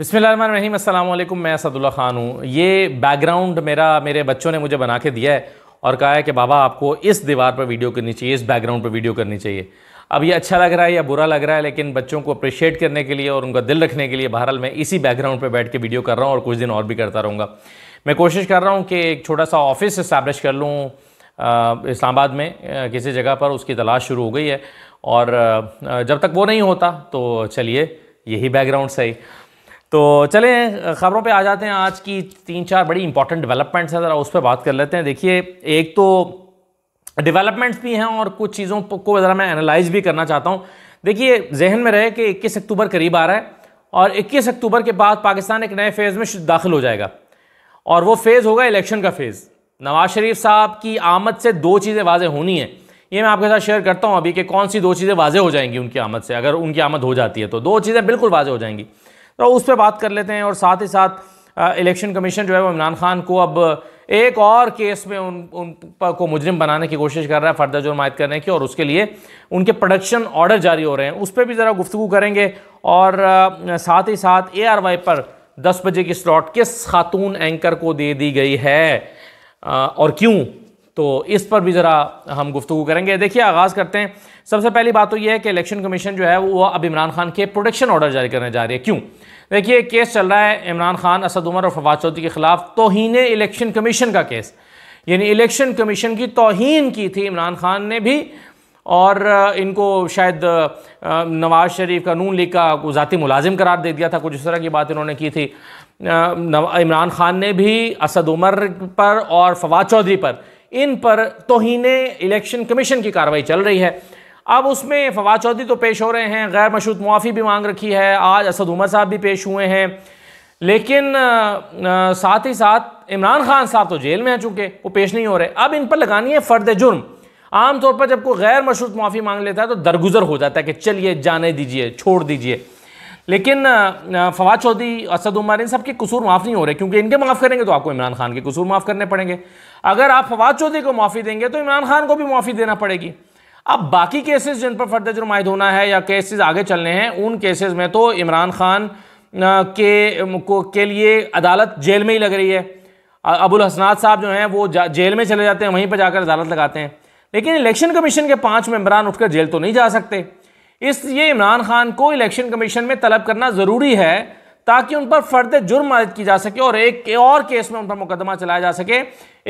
अस्सलाम वालेकुम मैं असदुल्ला ख़ान हूँ ये बैकग्राउंड मेरा मेरे बच्चों ने मुझे बना के दिया है और कहा है कि बाबा आपको इस दीवार पर वीडियो करनी चाहिए इस बैकग्राउंड पर वीडियो करनी चाहिए अब ये अच्छा लग रहा है या बुरा लग रहा है लेकिन बच्चों को अप्रिशिएट करने के लिए और उनका दिल रखने के लिए बहरहाल मैं इसी बैकग्राउंड पर बैठ के वीडियो कर रहा हूँ और कुछ दिन और भी करता रहूँगा मैं कोशिश कर रहा हूँ कि एक छोटा सा ऑफिस इस्टेब्लिश कर लूँ इस्लामाबाद में किसी जगह पर उसकी तलाश शुरू हो गई है और जब तक वो नहीं होता तो चलिए यही बैकग्राउंड सही तो चलें ख़बरों पे आ जाते हैं आज की तीन चार बड़ी इंपॉर्टेंट डेवलपमेंट्स हैं ज़रा उस पर बात कर लेते हैं देखिए एक तो डेवलपमेंट्स भी हैं और कुछ चीज़ों को ज़रा मैं एनालाइज भी करना चाहता हूँ देखिए जहन में रहे कि इक्कीस अक्टूबर करीब आ रहा है और इक्कीस अक्टूबर के बाद पाकिस्तान एक नए फेज़ में दाखिल हो जाएगा और वो फेज़ होगा इलेक्शन का फेज़ नवाज शरीफ साहब की आमद से दो चीज़ें वाजे होनी हैं ये मैं आपके साथ शेयर करता हूँ अभी कि कौन सी दो चीज़ें वाजे हो जाएंगी उनकी आमद से अगर उनकी आमद हो जाती है तो दो चीज़ें बिल्कुल वाजे हो जाएंगी तो उस पर बात कर लेते हैं और साथ ही साथ इलेक्शन कमीशन जो है वो इमरान खान को अब एक और केस में उन उन पर को मुजरिम बनाने की कोशिश कर रहा है फर्दा जुर्म आयद करने की और उसके लिए उनके प्रोडक्शन ऑर्डर जारी हो रहे हैं उस पर भी ज़रा गुफ्तु करेंगे और साथ ही साथ ए आर वाई पर दस बजे की स्लॉट किस खातून एंकर को दे दी गई है और क्यों तो इस पर भी ज़रा हम गुफ्तु करेंगे देखिए आगाज़ करते हैं सबसे पहली बात तो यह है कि इलेक्शन कमीशन जो है वो अब इमरान खान के प्रोटेक्शन ऑर्डर जारी करने जा रही है क्यों देखिए केस चल रहा है इमरान खान असद उमर और फवाद चौधरी के खिलाफ तोहन इलेक्शन कमीशन का केस यानी इलेक्शन कमीशन की तोहन की थी इमरान खान ने भी और इनको शायद नवाज शरीफ का नून लीग का ज़ाती मुलाजिम करार दे दिया था कुछ इस तरह की बात इन्होंने की थी इमरान खान ने भी असद उमर पर और फवाद चौधरी पर इन पर तोहन इलेक्शन कमीशन की कार्रवाई चल रही है अब उसमें फवाद चौधरी तो पेश हो रहे हैं गैर मशरूत मुआफ़ी भी मांग रखी है आज असद उमर साहब भी पेश हुए हैं लेकिन आ, साथ ही साथ इमरान खान साहब तो जेल में आ चुके वो पेश नहीं हो रहे अब इन पर लगानी है फ़र्द जुर्म आम तौर पर जब कोई गैर मशरूत मुआफ़ी मांग लेता है तो दरगुजर हो जाता है कि चलिए जाने दीजिए छोड़ दीजिए लेकिन फवाद चौधरी असद उमर इन सब के कसूर माफ़ नहीं हो रहे क्योंकि इनके माफ़ करेंगे तो आपको इमरान खान के कसूर माफ़ करने पड़ेंगे अगर आप फवाद चौधरी को माफ़ी देंगे तो इमरान खान को भी माफ़ी देना पड़ेगी अब बाकी केसेस जिन पर फर्द जुर्माद होना है या केसेस आगे चलने हैं उन केसेस में तो इमरान खान के को के लिए अदालत जेल में ही लग रही है अबुल हसनाद साहब जो हैं वो जेल में चले जाते हैं वहीं पर जाकर अदालत लगाते हैं लेकिन इलेक्शन कमीशन के पांच मेम्बरान उठकर जेल तो नहीं जा सकते इसलिए इमरान खान को इलेक्शन कमीशन में तलब करना ज़रूरी है ताकि उन पर फर्द जुर्म आयद की जा सके और एक और केस में उन पर मुकदमा चलाया जा सके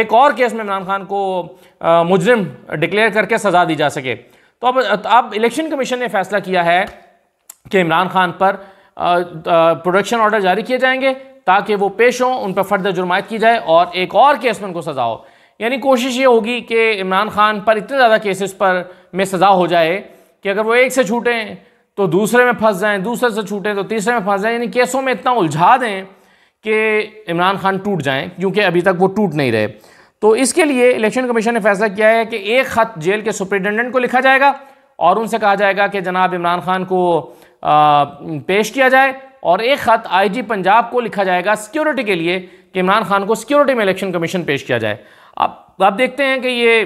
एक और केस में इमरान खान को मुजरिम डिक्लेयर करके सज़ा दी जा सके तो अब अब इलेक्शन कमीशन ने फैसला किया है कि इमरान खान पर प्रोडक्शन ऑर्डर जारी किए जाएंगे ताकि वो पेश हों उन पर फर्द जुर्मायत की जाए और एक और केस में उनको सज़ा हो यानी कोशिश ये होगी कि इमरान खान पर इतने ज़्यादा केसेस पर में सज़ा हो जाए कि अगर वो एक से छूटें तो दूसरे में फंस जाएं दूसरे से छूटें तो तीसरे में फंस जाएं यानी केसों में इतना उलझा दें कि इमरान खान टूट जाएं क्योंकि अभी तक वो टूट नहीं रहे तो इसके लिए इलेक्शन कमीशन ने फैसला किया है कि एक ख़त जेल के सुप्रिटेंडेंट को लिखा जाएगा और उनसे कहा जाएगा कि जनाब इमरान खान को आ, पेश किया जाए और एक ख़त आई पंजाब को लिखा जाएगा सिक्योरिटी के लिए कि इमरान खान को सिक्योरिटी में इलेक्शन कमीशन पेश किया जाए अब आप देखते हैं कि ये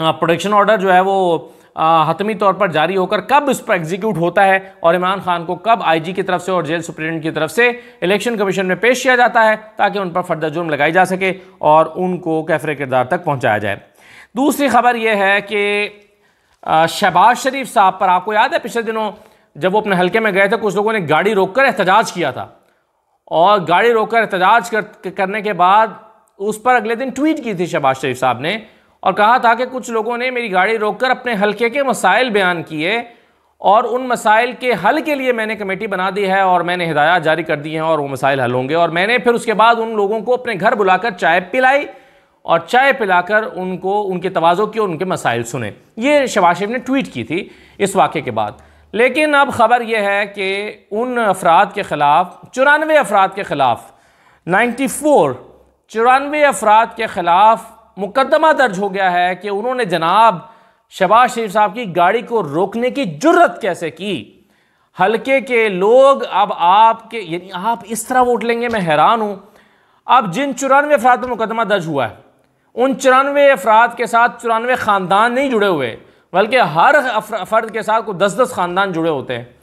प्रोडक्शन ऑर्डर जो है वो हतमी तौर पर जारी होकर कब उस पर एग्जीक्यूट होता है और इमरान खान को कब आईजी की तरफ से और जेल सुप्रिटेंडेंट की तरफ से इलेक्शन कमीशन में पेश किया जाता है ताकि उन पर फर्दर जुर्म लगाई जा सके और उनको कैफरे किरदार तक पहुँचाया जाए दूसरी खबर यह है कि शहबाज शरीफ साहब पर आपको याद है पिछले दिनों जब वो अपने हल्के में गए थे कुछ लोगों ने गाड़ी कर एहतजाज किया था और गाड़ी कर एहतजाज कर, करने के बाद उस पर अगले दिन ट्वीट की थी शहबाज शरीफ साहब ने और कहा था कि कुछ लोगों ने मेरी गाड़ी रोककर अपने हल्के के मसाइल बयान किए और उन मसाइल के हल के लिए मैंने कमेटी बना दी है और मैंने हिदायत जारी कर दी हैं और वो मसाइल हल होंगे और मैंने फिर उसके बाद उन लोगों को अपने घर बुलाकर चाय पिलाई और चाय पिलाकर उनको उनके तोज़ों की और उनके मसाइल सुने ये शबाशिफ ने ट्वीट की थी इस वाक़े के बाद लेकिन अब ख़बर यह है कि उन अफराद के ख़िलाफ़ चुरानवे अफराद के ख़िलाफ़ नाइन्टी फ़ोर चुरानवे अफराद के ख़िलाफ़ मुकदमा दर्ज हो गया है कि उन्होंने जनाब शबाज शरीफ साहब की गाड़ी को रोकने की जरूरत कैसे की हल्के के लोग अब आपके यानी आप इस तरह वोट लेंगे मैं हैरान हूं अब जिन चुरानवे अफराद पर मुकदमा दर्ज हुआ है उन चुरानवे अफराद के साथ चुरानवे ख़ानदान नहीं जुड़े हुए बल्कि हर फ़र्द के साथ कोई दस दस ख़ानदान जुड़े होते हैं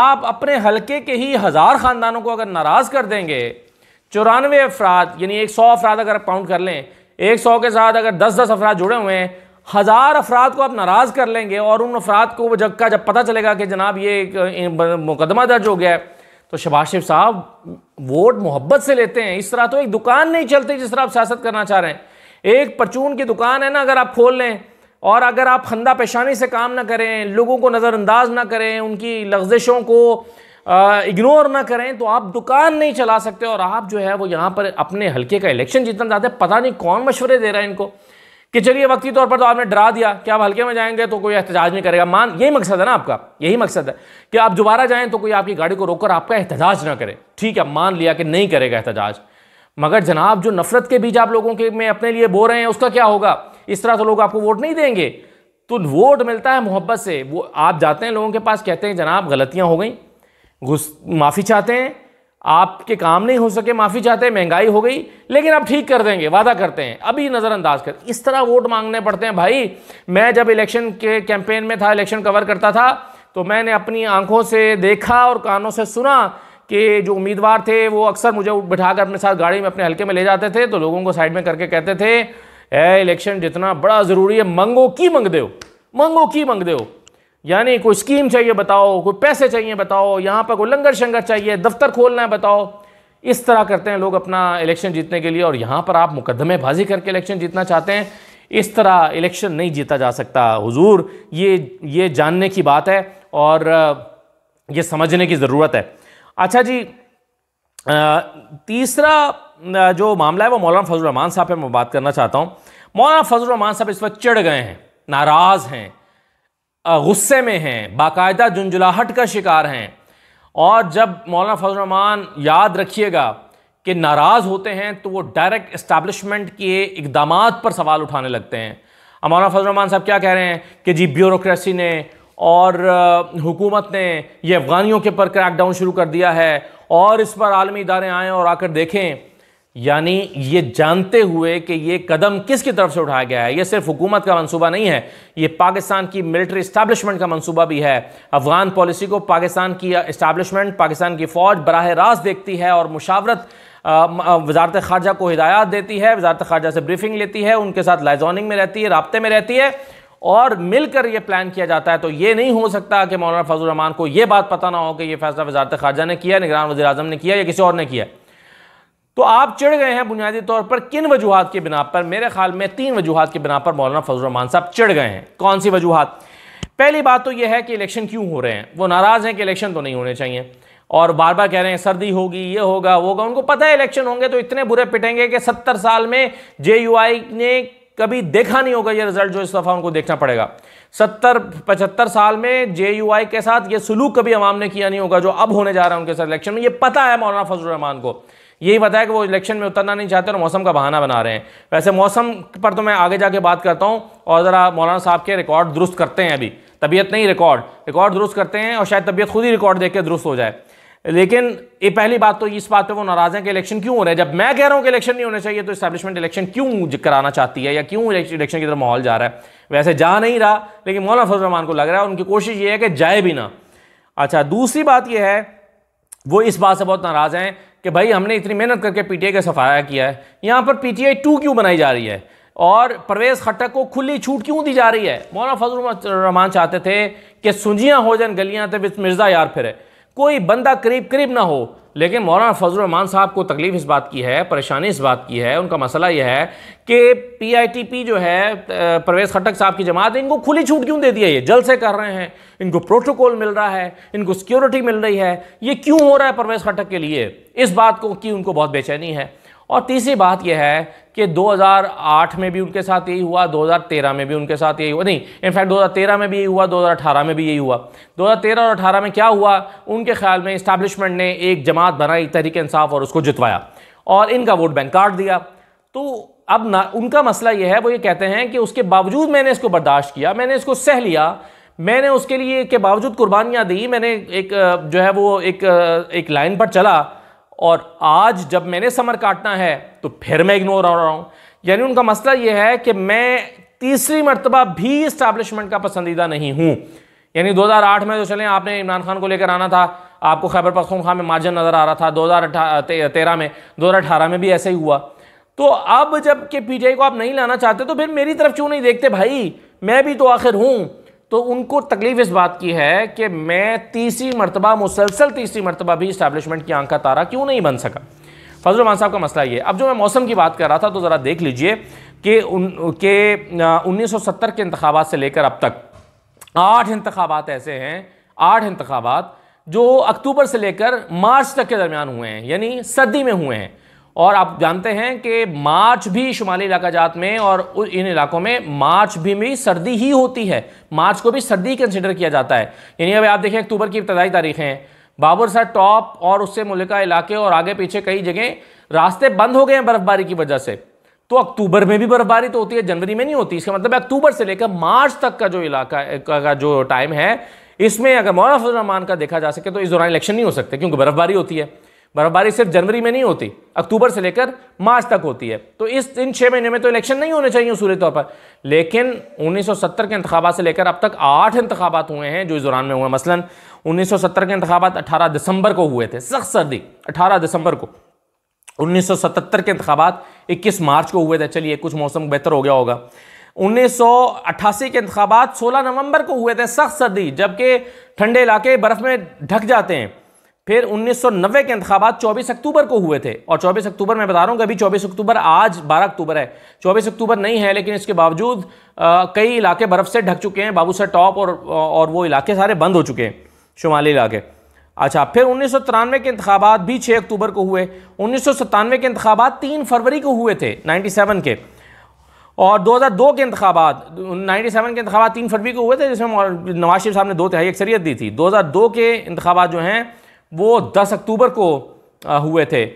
आप अपने हल्के के ही हज़ार ख़ानदानों को अगर नाराज़ कर देंगे चौरानवे अफराद यानी एक सौ अफराद अगर आप काउंट कर लें एक सौ के साथ अगर दस दस अफराद जुड़े हुए हैं हज़ार अफराद को आप नाराज़ कर लेंगे और उन अफराद को जब का जब पता चलेगा कि जनाब ये एक मुकदमा दर्ज हो गया है तो शबाज शिफ साहब वोट मोहब्बत से लेते हैं इस तरह तो एक दुकान नहीं चलती जिस तरह आप सियासत करना चाह रहे हैं एक परचून की दुकान है ना अगर आप खोल लें और अगर आप खंदा पेशानी से काम ना करें लोगों को नज़रअंदाज ना करें उनकी लफ्जिशों को इग्नोर ना करें तो आप दुकान नहीं चला सकते और आप जो है वो यहाँ पर अपने हल्के का इलेक्शन जीतना चाहते हैं पता नहीं कौन मशवरे दे रहा है इनको कि चलिए वक्ती तौर पर तो आपने डरा दिया कि आप हल्के में जाएंगे तो कोई एहतजाज नहीं करेगा मान यही मकसद है ना आपका यही मकसद है कि आप दोबारा जाएं तो कोई आपकी गाड़ी को रोककर आपका एहतजाज ना करे ठीक है मान लिया कि नहीं करेगा एहतजाज मगर जनाब जो नफरत के बीच आप लोगों के में अपने लिए बो रहे हैं उसका क्या होगा इस तरह तो लोग आपको वोट नहीं देंगे तो वोट मिलता है मोहब्बत से वो आप जाते हैं लोगों के पास कहते हैं जनाब गलतियाँ हो गई गुस माफ़ी चाहते हैं आपके काम नहीं हो सके माफ़ी चाहते हैं महंगाई हो गई लेकिन अब ठीक कर देंगे वादा करते हैं अभी नज़रअंदाज कर इस तरह वोट मांगने पड़ते हैं भाई मैं जब इलेक्शन के कैंपेन में था इलेक्शन कवर करता था तो मैंने अपनी आंखों से देखा और कानों से सुना कि जो उम्मीदवार थे वो अक्सर मुझे बिठाकर अपने साथ गाड़ी में अपने हल्के में ले जाते थे तो लोगों को साइड में करके कहते थे ए इलेक्शन जितना बड़ा ज़रूरी है मंगो की मंग दो मंगो की मंग दो यानी कोई स्कीम चाहिए बताओ कोई पैसे चाहिए बताओ यहाँ पर कोई लंगर शंगर चाहिए दफ्तर खोलना है बताओ इस तरह करते हैं लोग अपना इलेक्शन जीतने के लिए और यहाँ पर आप मुकदमेबाजी करके इलेक्शन जीतना चाहते हैं इस तरह इलेक्शन नहीं जीता जा सकता हुजूर ये ये जानने की बात है और ये समझने की ज़रूरत है अच्छा जी तीसरा जो मामला है वो मौलाना फजल रहमान साहब पर मैं बात करना चाहता हूँ मौलाना फजल रहमान साहब इस वक्त चढ़ गए हैं नाराज़ हैं गुस्से में हैं बाकायदा जुंजलाहट का शिकार हैं और जब मौलाना फजलरहमान याद रखिएगा कि नाराज़ होते हैं तो वो डायरेक्ट इस्टबलिशमेंट के इकदाम पर सवाल उठाने लगते हैं अब मौलाना फजलरहमान साहब क्या कह रहे हैं कि जी ब्यूरोसी ने और हुकूमत ने ये अफ़गानियों के ऊपर क्रैकडाउन शुरू कर दिया है और इस पर आलमी इदारे आएँ और आकर देखें यानी ये जानते हुए कि ये कदम किसकी तरफ से उठाया गया है ये सिर्फ हुकूमत का मंसूबा नहीं है ये पाकिस्तान की मिलिट्री इस्टेब्लिशमेंट का मंसूबा भी है अफगान पॉलिसी को पाकिस्तान की इस्टेब्लिशमेंट पाकिस्तान की फ़ौज बरह रास्त देखती है और मुशावरत वजारत खारजा को हिदायत देती है वजारत खारजा से ब्रीफिंग लेती है उनके साथ लाइजॉनिंग में रहती है रबते में रहती है और मिलकर यह प्लान किया जाता है तो ये नहीं हो सकता कि मौलाना फजल रहमान को यह बात पता ना हो कि ये फैसला वजारत खारजा ने किया निगरान वजी अजम ने किया या किसी और ने किया तो आप चिड़ गए हैं बुनियादी तौर पर किन वजूहत के बिना पर मेरे ख्याल में तीन वजूहत के बिना पर मौलाना फजलरहमान साहब चिड़ गए हैं कौन सी वजूहत पहली बात तो यह है कि इलेक्शन क्यों हो रहे हैं वो नाराज़ हैं कि इलेक्शन तो नहीं होने चाहिए और बार बार कह रहे हैं सर्दी होगी ये होगा वो होगा उनको पता है इलेक्शन होंगे तो इतने बुरे पिटेंगे कि सत्तर साल में जे ने कभी देखा नहीं होगा ये रिजल्ट जो इस दफ़ा उनको देखना पड़ेगा सत्तर पचहत्तर साल में जे के साथ ये सलूक कभी आवाम ने किया नहीं होगा जो अब होने जा रहा है उनके साथ इलेक्शन में ये पता है मौलाना फजल रहमान को यही बताया कि वो इलेक्शन में उतरना नहीं चाहते और मौसम का बहाना बना रहे हैं वैसे मौसम पर तो मैं आगे जाके बात करता हूँ और ज़रा मौलाना साहब के रिकॉर्ड दुरुस्त करते हैं अभी तबीयत नहीं रिकॉर्ड रिकॉर्ड दुरुस्त करते हैं और शायद तबीयत खुद ही रिकॉर्ड देख के दुरुस्त हो जाए लेकिन ये पहली बात तो इस बात पे वो नाराज़ हैं कि इलेक्शन क्यों हो रहे हैं जब मैं कह रहा हूँ कि इलेक्शन नहीं होना चाहिए तो इस्टेब्लिशमेंट इलेक्शन क्यों कराना चाहती है या क्यों इलेक्शन की तरफ माहौल जा रहा है वैसे जा नहीं रहा लेकिन मौलाना रहमान को लग रहा है उनकी कोशिश ये है कि जाए भी ना अच्छा दूसरी बात यह है वो इस बात से बहुत नाराज़ हैं कि भाई हमने इतनी मेहनत करके पीटीआई का सफाया किया है यहाँ पर पीटीआई टू क्यों बनाई जा रही है और परवेज खट्टक को खुली छूट क्यों दी जा रही है मौना फजल रहमान चाहते थे कि सुंजियाँ हो जाए गलियाँ थे मिर्ज़ा यार फिर कोई बंदा करीब करीब ना हो लेकिन मौलाना फजल रमान साहब को तकलीफ इस बात की है परेशानी इस बात की है उनका मसला यह है कि पीआईटीपी जो है परवेज़ खट्टक साहब की जमात इनको खुली छूट क्यों दे दी है ये जल से कर रहे हैं इनको प्रोटोकॉल मिल रहा है इनको सिक्योरिटी मिल रही है ये क्यों हो रहा है परवेज़ खट्टक के लिए इस बात को कि उनको बहुत बेचैनी है और तीसरी बात यह है कि 2008 में भी उनके साथ यही हुआ 2013 में भी उनके साथ यही हुआ नहीं इनफैक्ट 2013 में भी यही हुआ 2018 में भी यही हुआ 2013 और 18 में क्या हुआ उनके ख्याल में इस्टेब्लिशमेंट ने एक जमात बनाई तहरीक इंसाफ और उसको जितवाया और इनका वोट बैंक काट दिया तो अब ना उनका मसला यह है वो ये कहते हैं कि उसके बावजूद मैंने इसको बर्दाश्त किया मैंने इसको सह लिया मैंने उसके लिए के बावजूद कुर्बानियाँ दी मैंने एक जो है वो एक एक लाइन पर चला और आज जब मैंने समर काटना है तो फिर मैं इग्नोर हो रहा हूँ यानी उनका मसला यह है कि मैं तीसरी मरतबा भी इस्टेब्लिशमेंट का पसंदीदा नहीं हूँ यानी 2008 में जो चले आपने इमरान खान को लेकर आना था आपको खैबर पखतूनखा में माजन नज़र आ रहा था दो तेरह में दो में भी ऐसा ही हुआ तो अब जब के पीटीआई को आप नहीं लाना चाहते तो फिर मेरी तरफ क्यों नहीं देखते भाई मैं भी तो आखिर हूँ तो उनको तकलीफ इस बात की है कि मैं तीसरी मरतबा मुसलसल तीसरी मरतबा भी इस्टेबलिशमेंट की आंख का तारा क्यों नहीं बन सका रमान साहब का मसला ये अब जो मैं मौसम की बात कर रहा था तो ज़रा देख लीजिए कि उनके उन्नीस सौ सत्तर के इंतबात से लेकर अब तक आठ इंतबात ऐसे हैं आठ इंतबात जो अक्टूबर से लेकर मार्च तक के दरमियान हुए हैं यानी सदी में हुए हैं और आप जानते हैं कि मार्च भी शुमाली इलाका जात में और इन इलाकों में मार्च भी में सर्दी ही होती है मार्च को भी सर्दी कंसिडर किया जाता है यानी अभी आप देखें अक्टूबर की इब्तदाई तारीखें बाबर बाबरसा टॉप और उससे मुलिका इलाके और आगे पीछे कई जगह रास्ते बंद हो गए हैं बर्फबारी की वजह से तो अक्टूबर में भी बर्फबारी तो होती है जनवरी में नहीं होती इसका मतलब अक्टूबर से लेकर मार्च तक का जो इलाका का जो टाइम है इसमें अगर मौलाफुर का देखा जा सके तो इस दौरान इलेक्शन नहीं हो सकते क्योंकि बर्फबारी होती है बर्फबारी सिर्फ जनवरी में नहीं होती अक्टूबर से लेकर मार्च तक होती है तो इस इन छः महीने में तो इलेक्शन नहीं होने चाहिए सूर्य तौर पर लेकिन 1970 के इंतबात से लेकर अब तक आठ इंतबात हुए हैं जो इस दौरान में हुए मसलन 1970 के इंतबात 18 दिसंबर को हुए थे सख्त सर्दी 18 दिसंबर को 1977 के इंतबात 21 मार्च को हुए थे चलिए कुछ मौसम बेहतर हो गया होगा उन्नीस के इंतबात सोलह नवंबर को हुए थे सख्त सर्दी जबकि ठंडे इलाके बर्फ़ में ढक जाते हैं फिर 1990 के इंतबात 24 अक्टूबर को हुए थे और 24 अक्टूबर मैं बता रहा हूँ अभी 24 अक्टूबर आज 12 अक्टूबर है 24 अक्टूबर नहीं है लेकिन इसके बावजूद आ, कई इलाके बर्फ़ से ढक चुके हैं बाबूसर टॉप और और वो इलाके सारे बंद हो चुके हैं शुमाली इलाके अच्छा फिर उन्नीस के इंतबात भी छः अक्टूबर को हुए उन्नीस के इंतबात तीन फरवरी को हुए थे नाइन्टी के और 2002 के इंतबात 97 के इंतबात तीन फरवरी को हुए थे जिसमें नवाज शरीफ साहब ने दो तिहाई अक्सरियत दी थी 2002 के इंतबात जो हैं वो 10 अक्टूबर को हुए थे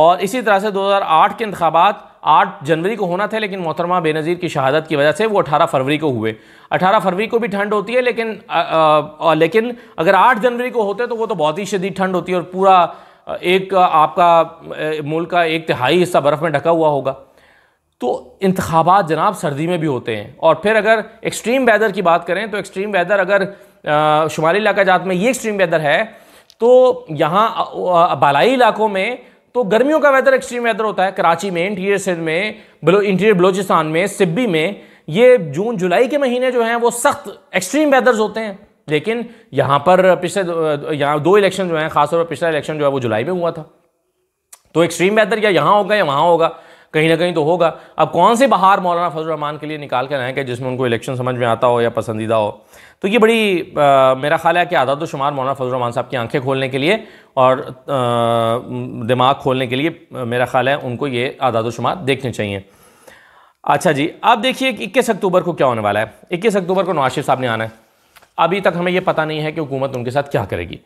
और इसी तरह से 2008 के इंतबात 8 जनवरी को होना थे लेकिन मोहतरमा बेनज़ीर की शहादत की वजह से वो 18 फरवरी को हुए 18 फरवरी को भी ठंड होती है लेकिन आ, आ, लेकिन अगर 8 जनवरी को होते तो वो तो बहुत ही शदीद ठंड होती है और पूरा एक आपका मुल्क का एक तिहाई हिस्सा बर्फ़ में ढका हुआ होगा तो इंतबात जनाब सर्दी में भी होते हैं और फिर अगर एक्सट्रीम वेदर की बात करें तो एक्सट्रीम वेदर अगर शुमाली इलाका जात में ये एक्सट्रीम वेदर है तो यहाँ बालाई इलाकों में तो गर्मियों का वेदर एक्सट्रीम वेदर होता है कराची में इंटीरियर सिंध में इंटीरियर बलोचिस्तान में सिब्बी में ये जून जुलाई के महीने जो हैं वो सख्त एक्सट्रीम वेदर्स होते हैं लेकिन यहाँ पर पिछले यहाँ दो इलेक्शन जो हैं खासतौर पर पिछला इलेक्शन जो है वो जुलाई में हुआ था तो एक्सट्रीम वेदर या यहाँ होगा या वहाँ होगा कहीं ना कहीं तो होगा अब कौन से बाहर मौलाना फजल रहमान के लिए निकाल कर आए कि जिसमें उनको इलेक्शन समझ में आता हो या पसंदीदा हो तो ये बड़ी आ, मेरा ख्याल है कि आदाद शुमार मौलाना फजल रहमान साहब की आंखें खोलने के लिए और आ, दिमाग खोलने के लिए मेरा ख्याल है उनको ये आदाद शुमार देखने चाहिए अच्छा जी अब देखिए कि इक्कीस अक्टूबर को क्या होने वाला है इक्कीस अक्टूबर को नवाज शरीफ साहब ने आना है अभी तक हमें यह पता नहीं है कि हुकूमत उनके साथ क्या करेगी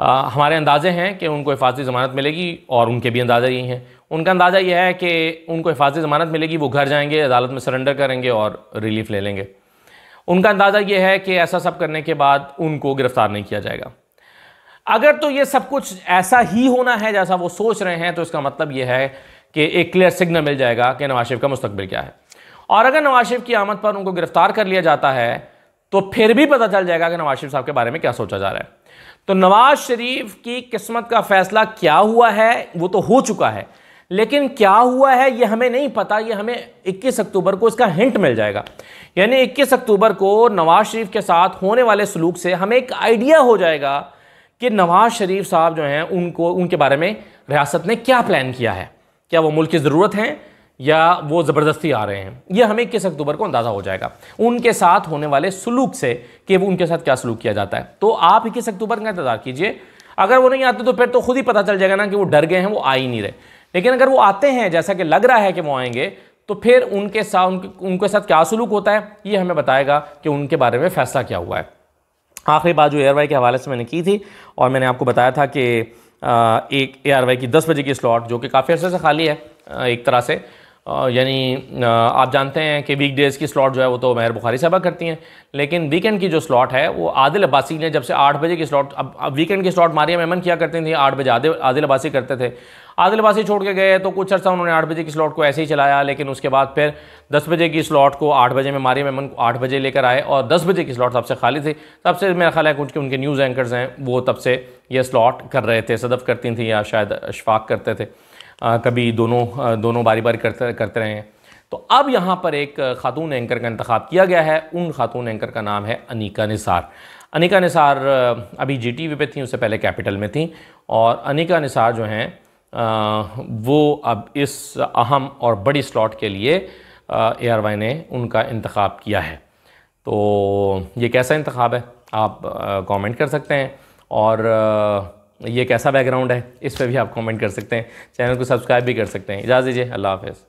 आ, हमारे अंदाजे हैं कि उनको हिफाजती ज़मानत मिलेगी और उनके भी अंदाज़ा यही हैं उनका अंदाज़ा यह है कि उनको हिफाजती ज़मानत मिलेगी वो घर जाएंगे अदालत में सरेंडर करेंगे और रिलीफ ले लेंगे उनका अंदाज़ा यह है कि ऐसा सब करने के बाद उनको गिरफ्तार नहीं किया जाएगा अगर तो ये सब कुछ ऐसा ही होना है जैसा वो सोच रहे हैं तो इसका मतलब यह है कि एक क्लियर सिग्नल मिल जाएगा कि नवाज शरीफ का मुस्तबिल क्या है और अगर नवाज शरीफ की आमद पर उनको गिरफ्तार कर लिया जाता है तो फिर भी पता चल जाएगा कि नवाज शरीफ साहब के बारे में क्या सोचा जा रहा है तो नवाज शरीफ की किस्मत का फैसला क्या हुआ है वो तो हो चुका है लेकिन क्या हुआ है ये हमें नहीं पता ये हमें 21 अक्टूबर को इसका हिंट मिल जाएगा यानी 21 अक्टूबर को नवाज शरीफ के साथ होने वाले सलूक से हमें एक आइडिया हो जाएगा कि नवाज शरीफ साहब जो हैं उनको उनके बारे में रियासत ने क्या प्लान किया है क्या वो मुल्क की ज़रूरत हैं या वो ज़बरदस्ती आ रहे हैं ये हमें इक्कीस अक्टूबर को अंदाज़ा हो जाएगा उनके साथ होने वाले सुलूक से कि वो उनके साथ क्या सलूक किया जाता है तो आप इक्कीस अक्टूबर का इंतज़ार कीजिए अगर वो नहीं आते तो फिर तो खुद ही पता चल जाएगा ना कि वो डर गए हैं वो आ ही नहीं रहे लेकिन अगर वो आते हैं जैसा कि लग रहा है कि वो आएंगे तो फिर उनके साथ उनके उनके साथ क्या सलूक होता है ये हमें बताएगा कि उनके बारे में फ़ैसला क्या हुआ है आखिरी बात जो एयरवाई के हवाले से मैंने की थी और मैंने आपको बताया था कि एक एयरवाई की दस बजे की स्लॉट जो कि काफ़ी अर्से से खाली है एक तरह से यानी आप जानते हैं कि वीक डेज़ की स्लॉट जो है वो तो मेहर बुखारी साहबा करती हैं लेकिन वीकेंड की जो स्लॉट है वो आदिल अब्बासी ने जब से आठ बजे की स्लॉट अब, अब वीकेंड की स्लॉट मारिया मेमन किया करती थी आठ बजे आदिल आदिल अब्बासी करते थे आदिल अब्बासी छोड़ के गए तो कुछ अर्सा उन्होंने आठ बजे की स्लॉट को ऐसे ही चलाया लेकिन उसके बाद फिर दस बजे की स्लॉट को आठ बजे में मारिया मेमन को आठ बजे लेकर आए और दस बजे की स्लॉट सबसे खाली थी तब से मेरा ख्याल है कुछ उनके न्यूज़ एंकर्स हैं वो तब से ये स्लॉट कर रहे थे सदफ करती थी या शायद अशफाक करते थे कभी दोनों दोनों बारी बारी करते करते रहे हैं तो अब यहाँ पर एक खातून एंकर का इंतखब किया गया है उन खातून एंकर का नाम है अनिका निसार अनिका निसार अभी जी टी वी पर थी उससे पहले कैपिटल में थी और अनिका निसार जो हैं वो अब इस अहम और बड़ी स्लॉट के लिए ए आर वाई ने उनका इंतखब किया है तो ये कैसा इंतखब है आप कमेंट कर सकते हैं और ये कैसा बैकग्राउंड है इस पर भी आप कमेंट कर सकते हैं चैनल को सब्सक्राइब भी कर सकते हैं इजाज़ दीजिए अल्लाह हाफिज़